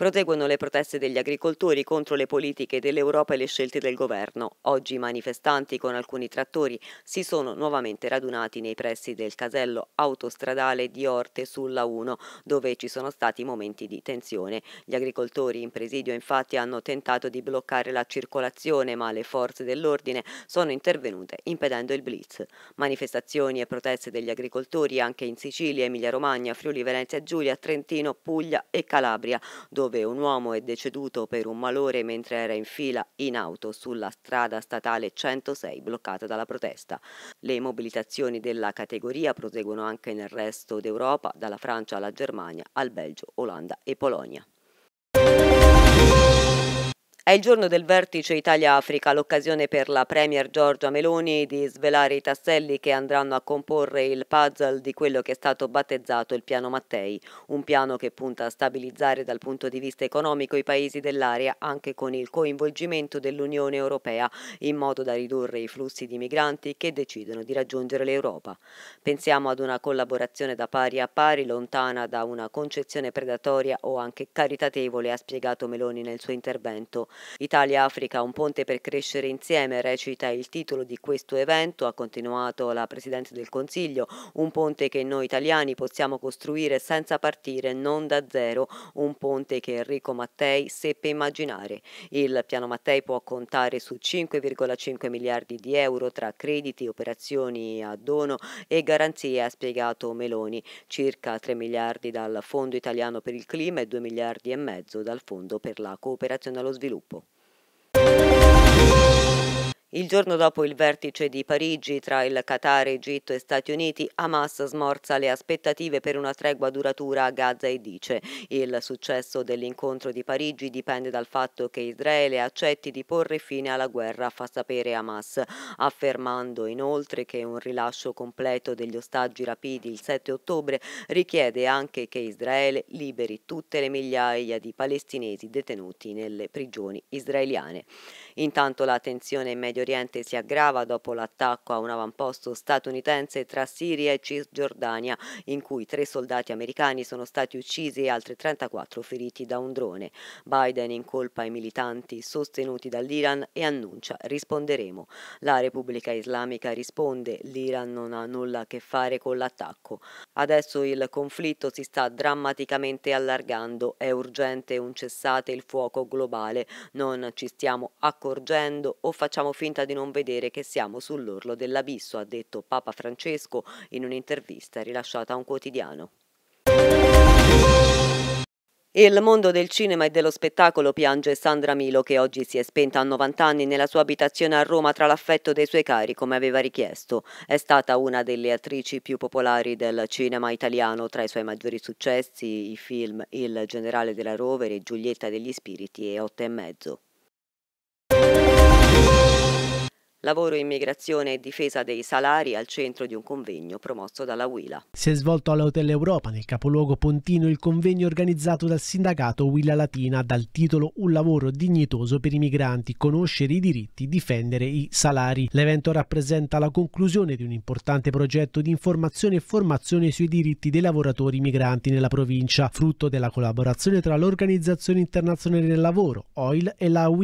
Proseguono le proteste degli agricoltori contro le politiche dell'Europa e le scelte del governo. Oggi i manifestanti con alcuni trattori si sono nuovamente radunati nei pressi del casello autostradale di Orte sulla 1, dove ci sono stati momenti di tensione. Gli agricoltori in presidio infatti hanno tentato di bloccare la circolazione, ma le forze dell'ordine sono intervenute impedendo il blitz. Manifestazioni e proteste degli agricoltori anche in Sicilia, Emilia-Romagna, Friuli, Venezia, Giulia, Trentino, Puglia e Calabria, dove dove un uomo è deceduto per un malore mentre era in fila in auto sulla strada statale 106 bloccata dalla protesta. Le mobilitazioni della categoria proseguono anche nel resto d'Europa, dalla Francia alla Germania al Belgio, Olanda e Polonia. È il giorno del vertice Italia-Africa, l'occasione per la Premier Giorgia Meloni di svelare i tasselli che andranno a comporre il puzzle di quello che è stato battezzato il Piano Mattei, un piano che punta a stabilizzare dal punto di vista economico i paesi dell'area anche con il coinvolgimento dell'Unione Europea, in modo da ridurre i flussi di migranti che decidono di raggiungere l'Europa. Pensiamo ad una collaborazione da pari a pari, lontana da una concezione predatoria o anche caritatevole, ha spiegato Meloni nel suo intervento. Italia-Africa, un ponte per crescere insieme, recita il titolo di questo evento, ha continuato la Presidente del Consiglio, un ponte che noi italiani possiamo costruire senza partire, non da zero, un ponte che Enrico Mattei seppe immaginare. Il piano Mattei può contare su 5,5 miliardi di euro tra crediti, operazioni a dono e garanzie, ha spiegato Meloni, circa 3 miliardi dal Fondo italiano per il clima e 2 miliardi e mezzo dal Fondo per la cooperazione allo sviluppo. gruppo. Il giorno dopo il vertice di Parigi tra il Qatar, Egitto e Stati Uniti, Hamas smorza le aspettative per una tregua duratura a Gaza e dice il successo dell'incontro di Parigi dipende dal fatto che Israele accetti di porre fine alla guerra, fa sapere Hamas, affermando inoltre che un rilascio completo degli ostaggi rapiti il 7 ottobre richiede anche che Israele liberi tutte le migliaia di palestinesi detenuti nelle prigioni israeliane. Intanto la tensione in Medio Medio Oriente si aggrava dopo l'attacco a un avamposto statunitense tra Siria e Cisgiordania, in cui tre soldati americani sono stati uccisi e altri 34 feriti da un drone. Biden incolpa i militanti sostenuti dall'Iran e annuncia risponderemo. La Repubblica Islamica risponde l'Iran non ha nulla a che fare con l'attacco. Adesso il conflitto si sta drammaticamente allargando, è urgente un cessate il fuoco globale, non ci stiamo accorgendo o facciamo finta finta di non vedere che siamo sull'orlo dell'abisso, ha detto Papa Francesco in un'intervista rilasciata a un quotidiano. Il mondo del cinema e dello spettacolo piange Sandra Milo che oggi si è spenta a 90 anni nella sua abitazione a Roma tra l'affetto dei suoi cari come aveva richiesto. È stata una delle attrici più popolari del cinema italiano, tra i suoi maggiori successi i film Il generale della Rovere, Giulietta degli Spiriti e Otto e mezzo. lavoro, immigrazione e difesa dei salari al centro di un convegno promosso dalla Huila. Si è svolto all'Hotel Europa, nel capoluogo Pontino, il convegno organizzato dal sindacato Huila Latina dal titolo Un lavoro dignitoso per i migranti, conoscere i diritti, difendere i salari. L'evento rappresenta la conclusione di un importante progetto di informazione e formazione sui diritti dei lavoratori migranti nella provincia, frutto della collaborazione tra l'Organizzazione Internazionale del Lavoro, OIL e la Huila